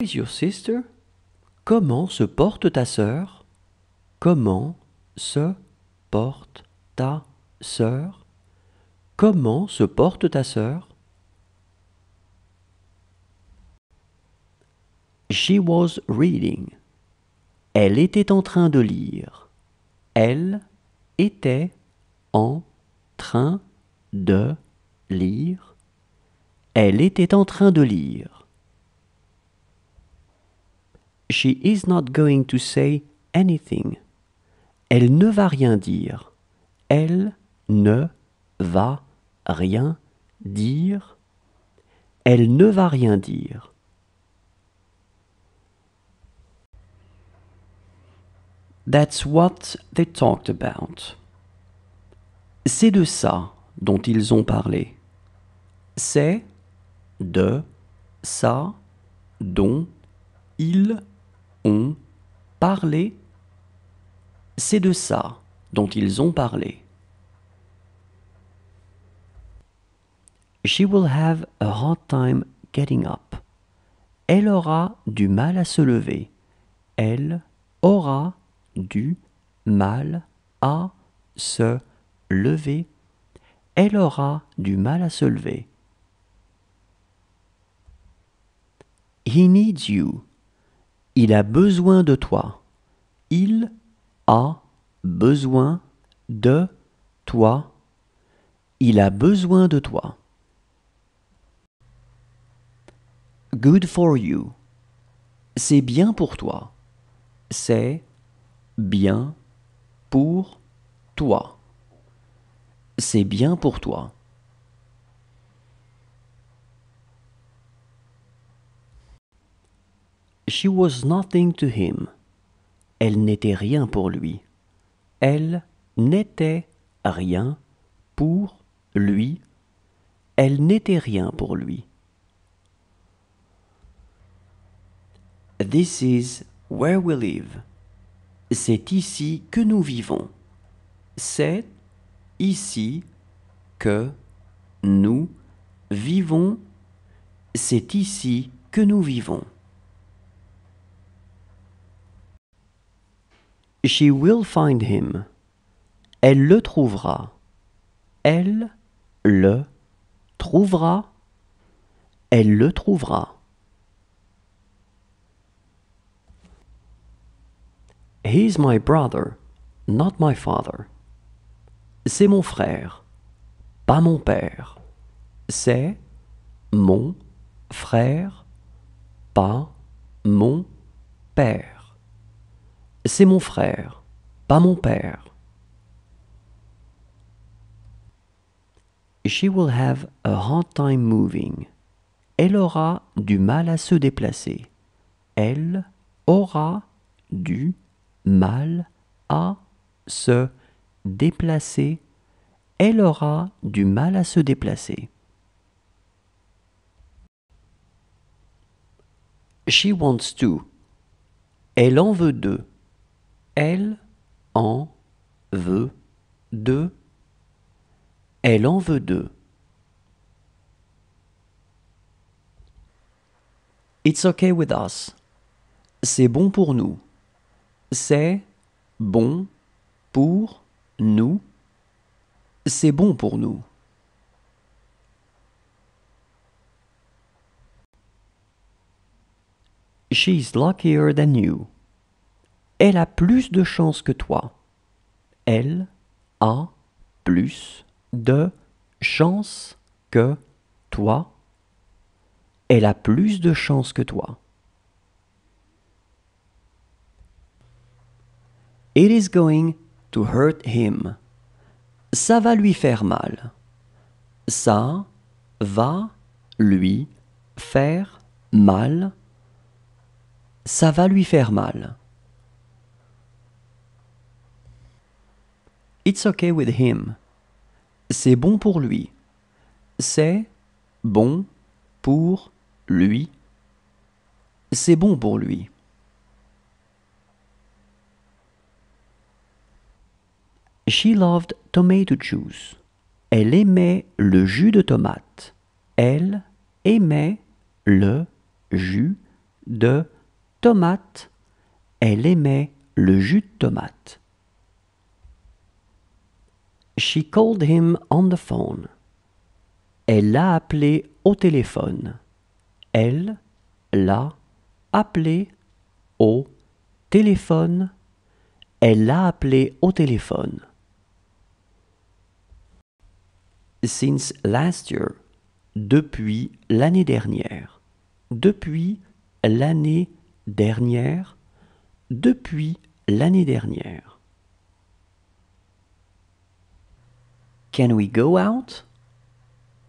is your sister? Comment se porte ta sœur? Comment se porte ta sœur? Comment se porte ta sœur? She was reading. Elle était en train de lire. Elle était en train de lire. Elle était en train de lire. She is not going to say anything. Elle ne va rien dire. Elle ne va rien dire. Elle ne va rien dire. That's what they talked about. C'est de ça dont ils ont parlé. C'est de ça dont ils ont parlé, c'est de ça dont ils ont parlé. She will have a hard time getting up. Elle aura du mal à se lever. Elle aura du mal à se lever. Elle aura du mal à se lever. He needs you. Il a besoin de toi. Il a besoin de toi. Il a besoin de toi. Good for you. C'est bien pour toi. C'est bien pour toi. C'est bien pour toi. She was nothing to him. Elle n'était rien pour lui. Elle n'était rien pour lui. Elle n'était rien pour lui. This is where we live. C'est ici que nous vivons. C'est ici que nous vivons. C'est ici que nous vivons. She will find him. Elle le trouvera. Elle le trouvera. Elle le trouvera. He's my brother, not my father. C'est mon frère, pas mon père. C'est mon frère, pas mon père. C'est mon frère, pas mon père. She will have a hard time moving. Elle aura du mal à se déplacer. Elle aura du mal à se déplacer. Elle aura du mal à se déplacer. She wants to. Elle en veut deux. Elle en veut deux. Elle en veut deux. It's okay with us. C'est bon pour nous. C'est bon pour nous. C'est bon pour nous. She's luckier than you elle a plus de chance que toi. Elle a plus de chance que toi. Elle a plus de chance que toi. It is going to hurt him. Ça va lui faire mal. Ça va lui faire mal. Ça va lui faire mal. It's okay with him. C'est bon pour lui. C'est bon pour lui. C'est bon pour lui. She loved tomato juice. Elle aimait le jus de tomate. Elle aimait le jus de tomate. Elle aimait le jus de tomate. She called him on the phone. Elle l'a appelé au téléphone. Elle l'a appelé au téléphone. Elle l'a appelé au téléphone. Since last year. Depuis l'année dernière. Depuis l'année dernière. Depuis l'année dernière. Can we go out?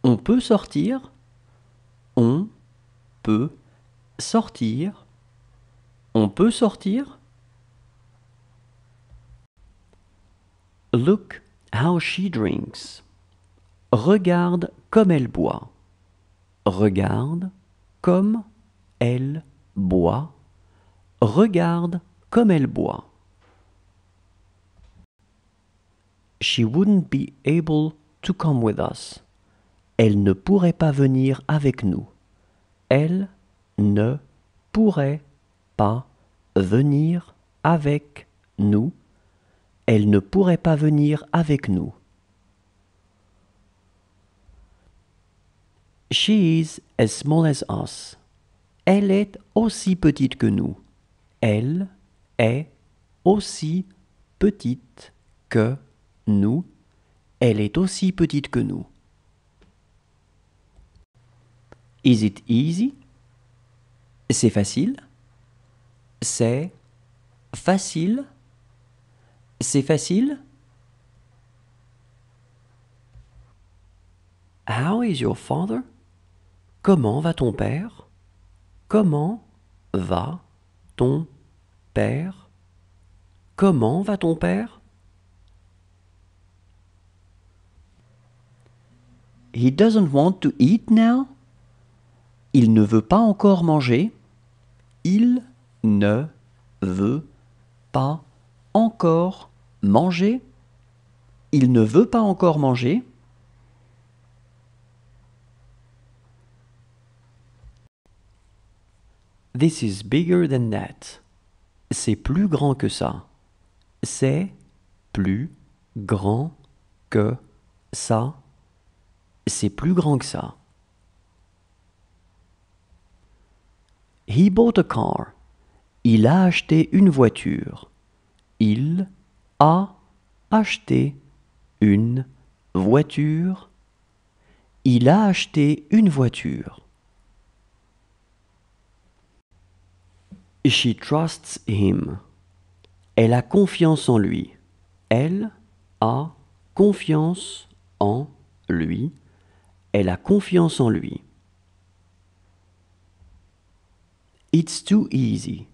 On peut sortir. On peut sortir. On peut sortir. Look how she drinks. Regarde comme elle boit. Regarde comme elle boit. Regarde comme elle boit. She wouldn't be able to come with us. Elle ne pourrait pas venir avec nous. Elle ne pourrait pas venir avec nous. Elle ne pourrait pas venir avec nous. She is as small as us. Elle est aussi petite que nous. Elle est aussi petite que nous, elle est aussi petite que nous. Is it easy? C'est facile. C'est facile. C'est facile. How is your father? Comment va ton père? Comment va ton père? Comment va ton père? He doesn't want to eat now. Il ne veut pas encore manger. Il ne veut pas encore manger. Il ne veut pas encore manger. This is bigger than that. C'est plus grand que ça. C'est plus grand que ça c'est plus grand que ça. He bought a car. Il a acheté une voiture. Il a acheté une voiture. Il a acheté une voiture. She trusts him. Elle a confiance en lui. Elle a confiance en lui. Elle a confiance en lui. It's too easy.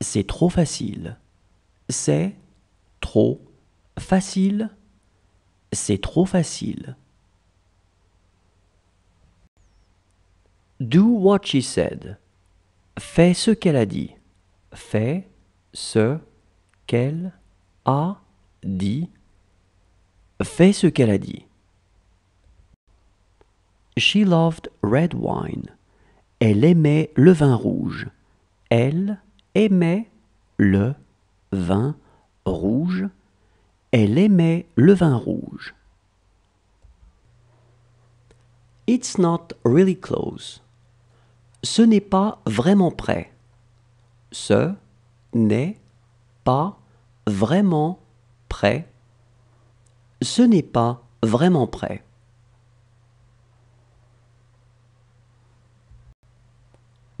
C'est trop facile. C'est trop facile. C'est trop facile. Do what she said. Fais ce qu'elle a dit. Fais ce qu'elle a dit. Fais ce qu'elle a dit. She loved red wine. Elle aimait le vin rouge. Elle aimait le vin rouge. Elle aimait le vin rouge. It's not really close. Ce n'est pas vraiment près. Ce n'est pas vraiment près. Ce n'est pas vraiment près.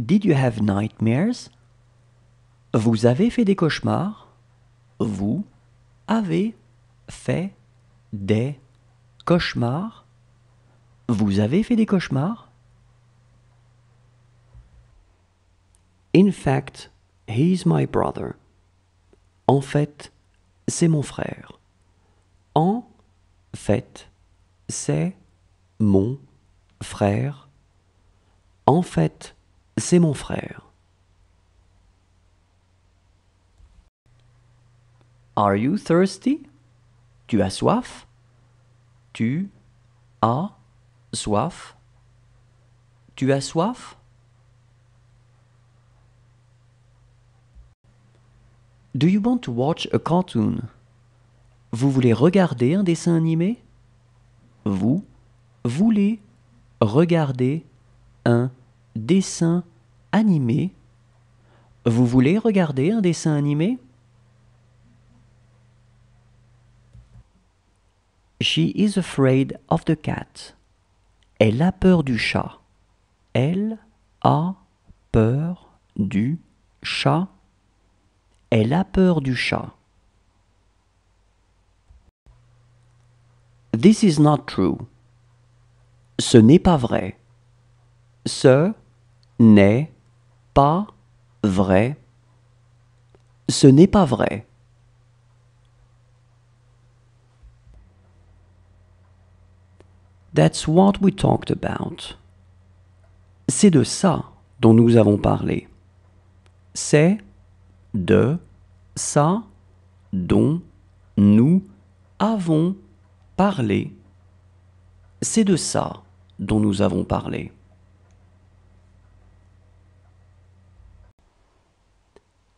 Did you have nightmares? Vous avez fait des cauchemars? Vous avez fait des cauchemars? Vous avez fait des cauchemars? In fact, he's my brother. En fait, c'est mon frère. En fait, c'est mon frère. En fait, c'est mon frère. Are you thirsty? Tu as soif? Tu as soif? Tu as soif? Do you want to watch a cartoon? Vous voulez regarder un dessin animé? Vous voulez regarder un dessin animé. Vous voulez regarder un dessin animé She is afraid of the cat. Elle a peur du chat. Elle a peur du chat. Elle a peur du chat. This is not true. Ce n'est pas vrai. Ce n'est pas vrai. Ce n'est pas vrai. That's what we talked about. C'est de ça dont nous avons parlé. C'est de ça dont nous avons parlé. C'est de ça dont nous avons parlé.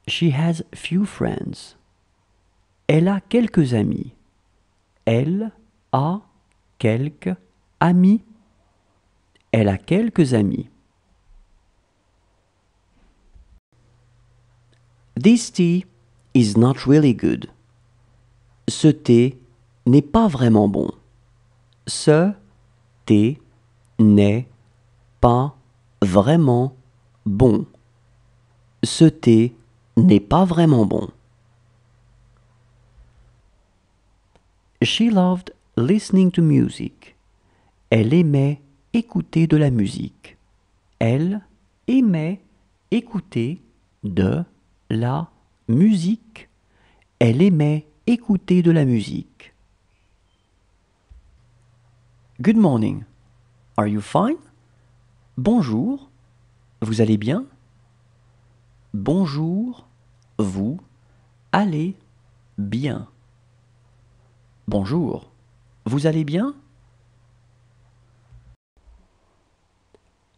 She has few friends. Elle a quelques amis. Elle a quelques amis. Elle a quelques amis. This tea is not really good. Ce thé n'est pas vraiment bon. Ce thé n'est pas vraiment bon. Ce thé n'est pas vraiment bon. She loved listening to music. Elle aimait écouter de la musique. Elle aimait écouter de la musique. Elle aimait écouter de la musique. Good morning. Are you fine? Bonjour. Vous allez bien? Bonjour, vous allez bien. Bonjour, vous allez bien?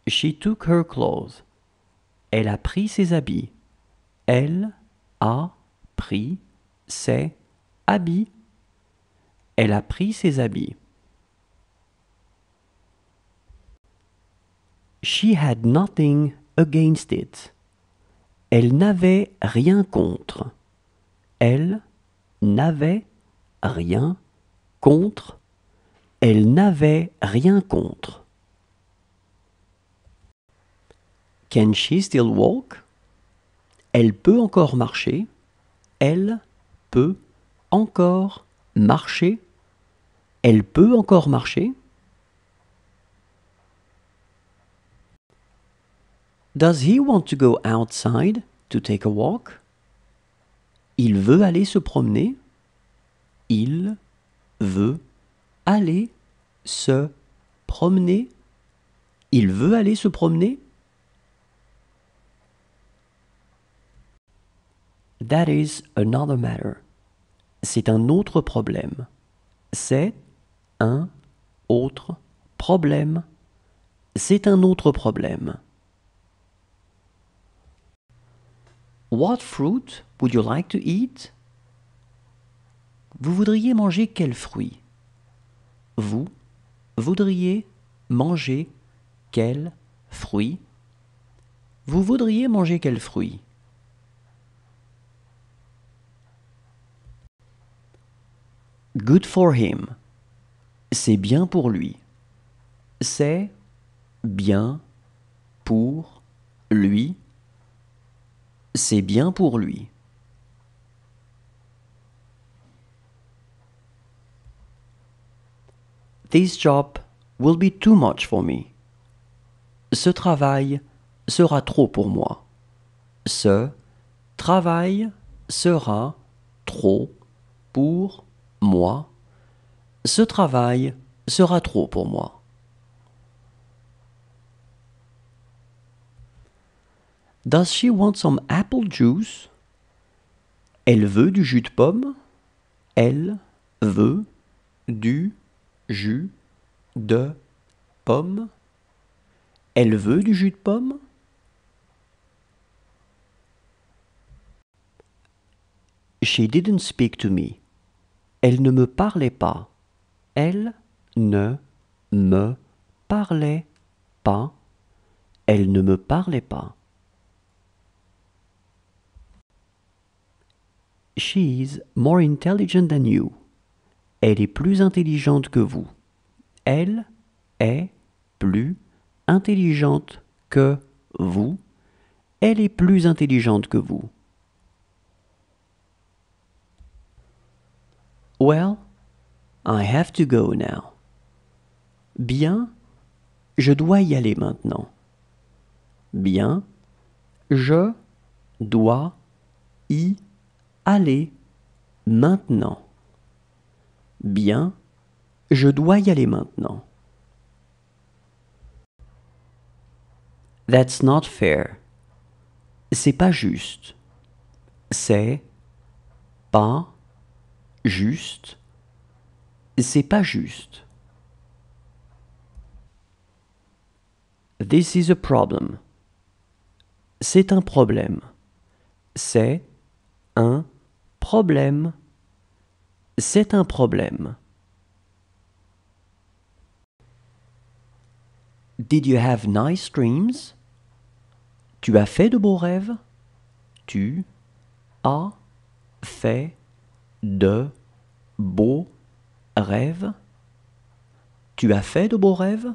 She took her clothes. Elle a pris ses habits. Elle a pris ses habits. Elle a pris ses habits. She had nothing against it. Elle n'avait rien contre. Elle n'avait rien contre. Elle n'avait rien contre. Can she still walk? Elle peut encore marcher. Elle peut encore marcher. Elle peut encore marcher. Does he want to go outside to take a walk? Il veut aller se promener. Il veut aller se promener. Il veut aller se promener. That is another matter. C'est un autre problème. C'est un autre problème. C'est un autre problème. What fruit would you like to eat? Vous voudriez manger quel fruit? Vous voudriez manger quel fruit? Vous voudriez manger fruit? Good for him. C'est bien pour lui. C'est bien pour lui c'est bien pour lui. This job will be too much for me. Ce travail sera trop pour moi. Ce travail sera trop pour moi. Ce travail sera trop pour moi. Does she want some apple juice? Elle veut du jus de pomme. Elle veut du jus de pomme. Elle veut du jus de pomme. She didn't speak to me. Elle ne me parlait pas. Elle ne me parlait pas. Elle ne me parlait pas. She is more intelligent than you. Elle est plus intelligente que vous. Elle est plus intelligente que vous. Elle est plus intelligente que vous. Well, I have to go now. Bien, je dois y aller maintenant. Bien, je dois y Allez, maintenant. Bien, je dois y aller maintenant. That's not fair. C'est pas juste. C'est pas juste. C'est pas juste. This is a problem. C'est un problème. C'est un problème. Problème. C'est un problème. Did you have nice dreams? Tu as fait de beaux rêves? Tu as fait de beaux rêves? Tu as fait de beaux rêves?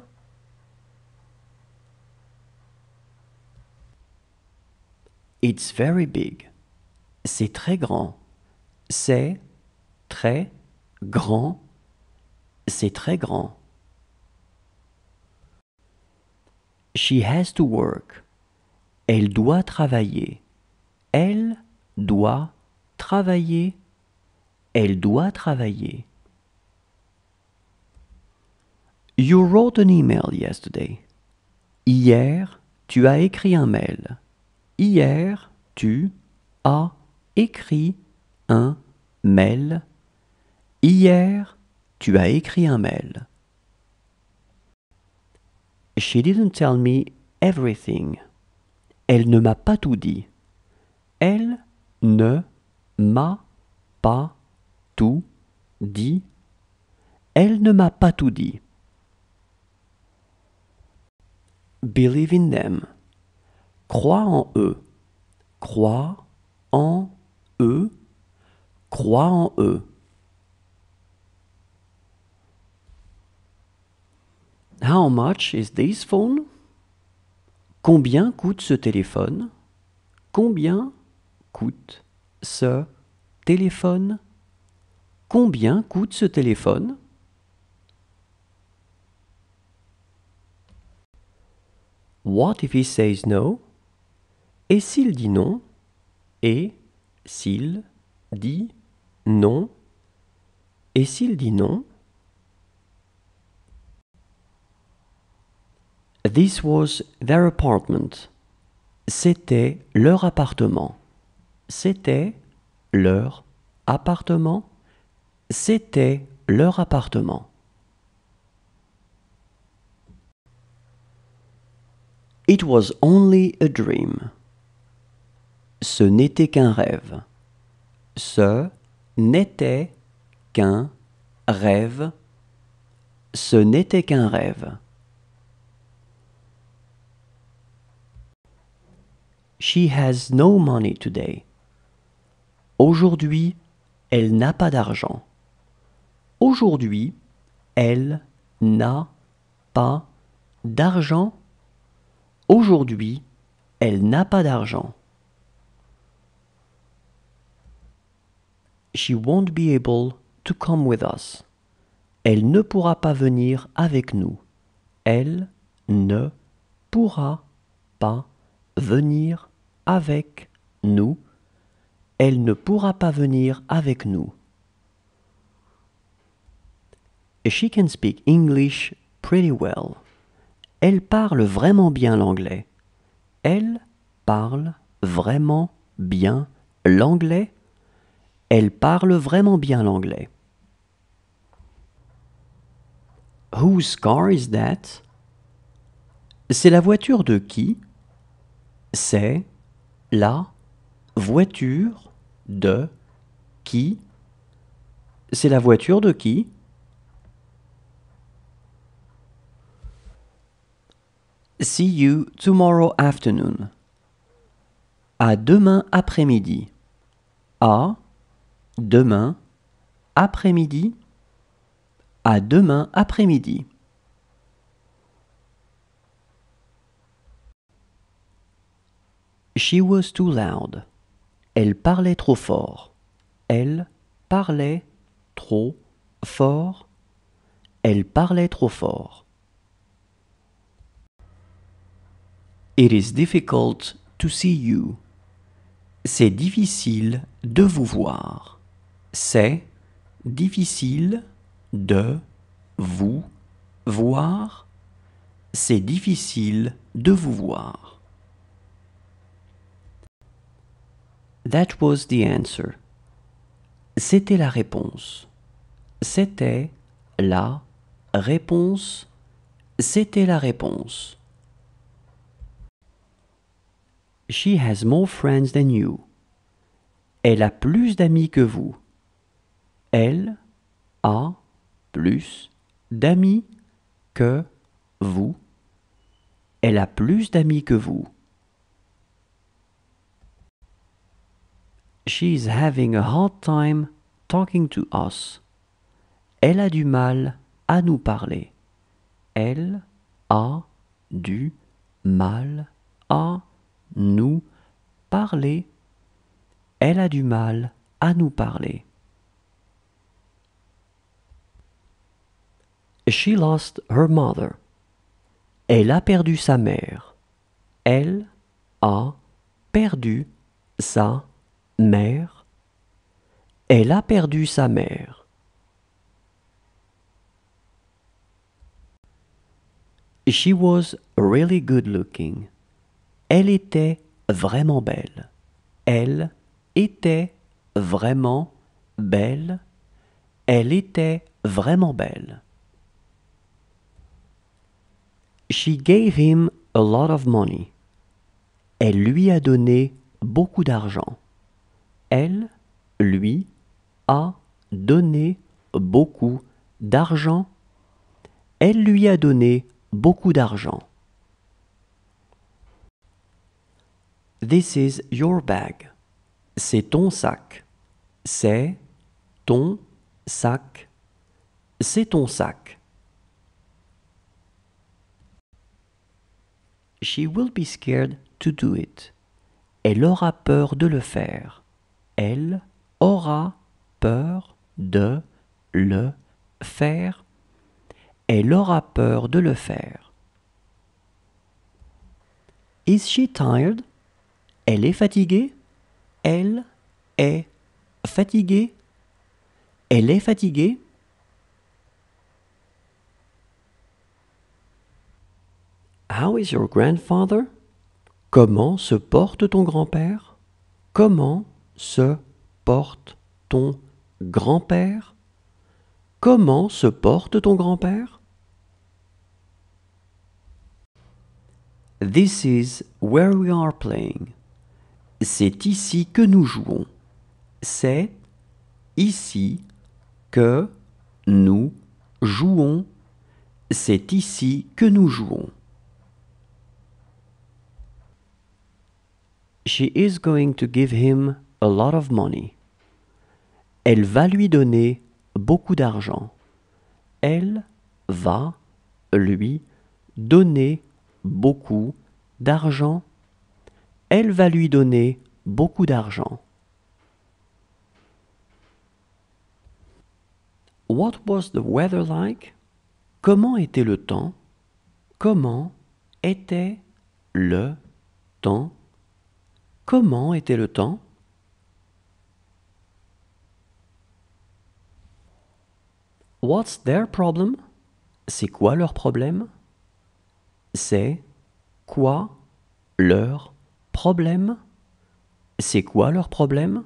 It's very big. C'est très grand. C'est très grand. C'est très grand. She has to work. Elle doit travailler. Elle doit travailler. Elle doit travailler. You wrote an email yesterday. Hier, tu as écrit un mail. Hier, tu as écrit un mail. Hier, tu as écrit un mail. She didn't tell me everything. Elle ne m'a pas tout dit. Elle ne m'a pas tout dit. Elle ne m'a pas tout dit. Believe in them. Crois en eux. Crois en eux crois en eux. How much is this phone? Combien coûte ce téléphone? Combien coûte ce téléphone? Combien coûte ce téléphone? What if he says no? Et s'il dit non? Et s'il dit non Et s'il dit non This was their apartment. C'était leur appartement. C'était leur appartement. C'était leur appartement. It was only a dream. Ce n'était qu'un rêve. Ce n'était qu'un rêve, ce n'était qu'un rêve. She has no money today. Aujourd'hui, elle n'a pas d'argent. Aujourd'hui, elle n'a pas d'argent. Aujourd'hui, elle n'a pas d'argent. She won't be able to come with us. Elle ne pourra pas venir avec nous. Elle ne pourra pas venir avec nous. Elle ne pourra pas venir avec nous. She can speak English pretty well. Elle parle vraiment bien l'anglais. Elle parle vraiment bien l'anglais. Elle parle vraiment bien l'anglais. Whose car is that? C'est la voiture de qui? C'est la voiture de qui? C'est la voiture de qui? See you tomorrow afternoon. À demain après-midi. À demain après-midi, à demain après-midi. She was too loud. Elle parlait trop fort. Elle parlait trop fort. Elle parlait trop fort. It is difficult to see you. C'est difficile de vous voir c'est difficile de vous voir. C'est difficile de vous voir. That was the answer. C'était la réponse. C'était la réponse. C'était la réponse. She has more friends than you. Elle a plus d'amis que vous elle a plus d'amis que vous. Elle a plus d'amis que vous. is having a hard time talking to us. Elle a du mal à nous parler. Elle a du mal à nous parler. Elle a du mal à nous parler. She lost her mother. Elle a perdu sa mère. Elle a perdu sa mère. Elle a perdu sa mère. She was really good looking. Elle était vraiment belle. Elle était vraiment belle. Elle était vraiment belle. She gave him a lot of money. Elle lui a donné beaucoup d'argent. Elle lui a donné beaucoup d'argent. Elle lui a donné beaucoup d'argent. This is your bag. C'est ton sac. C'est ton sac. C'est ton sac. She will be scared to do it. Elle aura peur de le faire. Elle aura peur de le faire. Elle aura peur de le faire. Is she tired? Elle est fatiguée. Elle est fatiguée. Elle est fatiguée. How is your grandfather? Comment se porte ton grand-père? Comment se porte ton grand-père? Comment se porte ton grand-père? This is where we are playing. C'est ici que nous jouons. C'est ici que nous jouons. C'est ici que nous jouons. She is going to give him a lot of money. Elle va lui donner beaucoup d'argent. Elle va lui donner beaucoup d'argent. Elle va lui donner beaucoup d'argent. What was the weather like? Comment était le temps? Comment était le temps? Comment était le temps What's their problem C'est quoi leur problème C'est quoi leur problème C'est quoi leur problème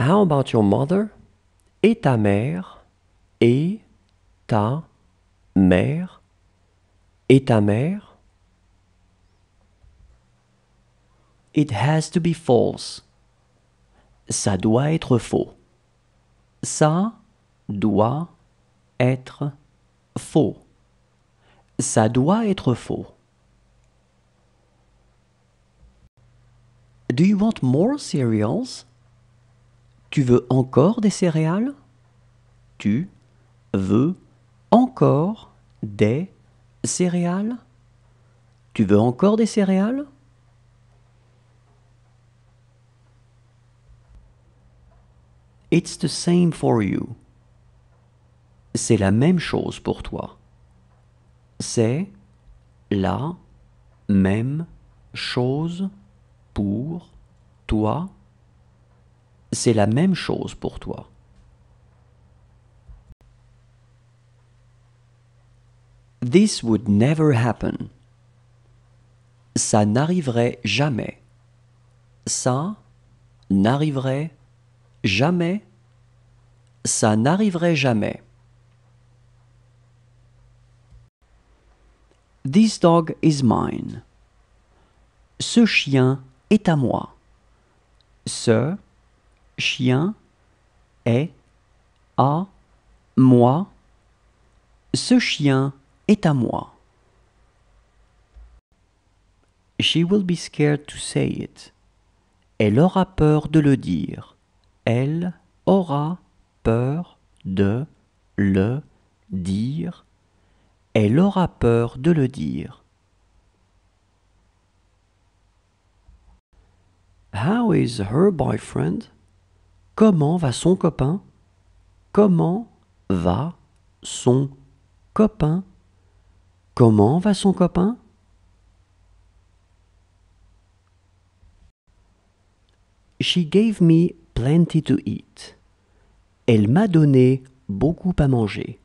How about your mother Et ta mère Et ta mère Et ta mère It has to be false. Ça doit être faux. Ça doit être faux. Ça doit être faux. Do you want more cereals? Tu veux encore des céréales? Tu veux encore des céréales? Tu veux encore des céréales? It's the same for you. C'est la même chose pour toi. C'est la même chose pour toi. C'est la même chose pour toi. This would never happen. Ça n'arriverait jamais. Ça n'arriverait jamais, ça n'arriverait jamais. This dog is mine. Ce chien est à moi. Ce chien est à moi. Ce chien est à moi. She will be scared to say it. Elle aura peur de le dire elle aura peur de le dire. Elle aura peur de le dire. How is her boyfriend? Comment va son copain? Comment va son copain? Comment va son copain? She gave me plenty to eat. Elle m'a donné beaucoup à manger.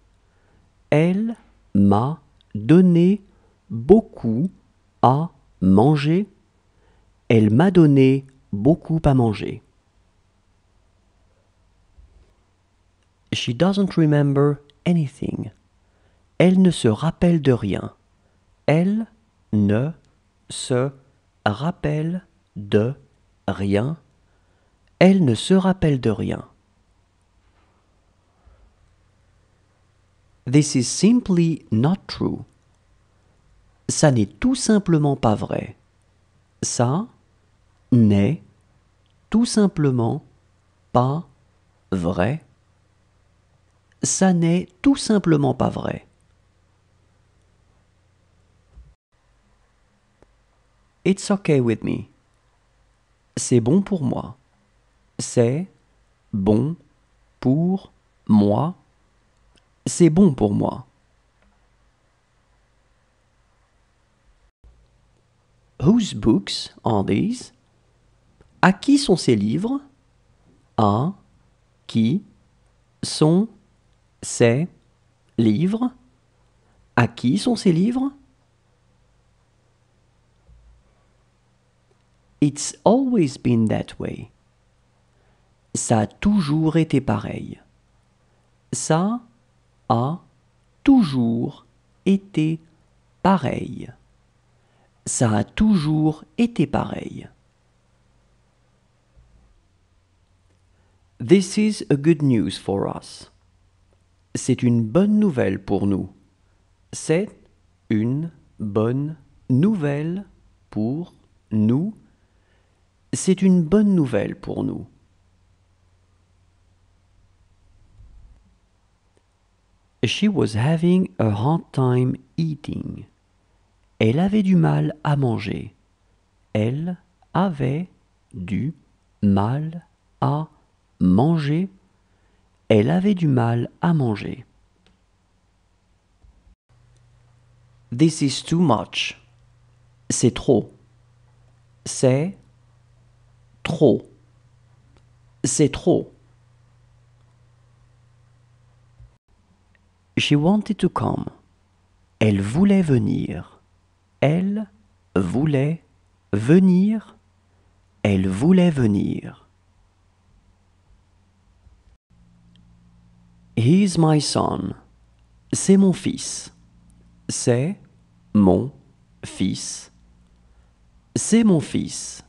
Elle m'a donné beaucoup à manger. Elle m'a donné beaucoup à manger. She doesn't remember anything. Elle ne se rappelle de rien. Elle ne se rappelle de rien. Elle ne se rappelle de rien. This is simply not true. Ça n'est tout simplement pas vrai. Ça n'est tout simplement pas vrai. Ça n'est tout simplement pas vrai. It's okay with me. C'est bon pour moi. C'est bon pour moi. C'est bon pour moi. Whose books are these? À qui sont ces livres? À qui sont ces livres? À qui sont ces livres? It's always been that way. Ça a toujours été pareil. Ça a toujours été pareil. Ça a toujours été pareil. This is a good news for us. C'est une bonne nouvelle pour nous. C'est une bonne nouvelle pour nous. C'est une bonne nouvelle pour nous. She was having a hard time eating. Elle avait du mal à manger. Elle avait du mal à manger. Elle avait du mal à manger. This is too much. C'est trop. C'est trop. C'est trop. She wanted to come. Elle voulait venir. Elle voulait venir. Elle voulait venir. He's my son. C'est mon fils. C'est mon fils. C'est mon fils.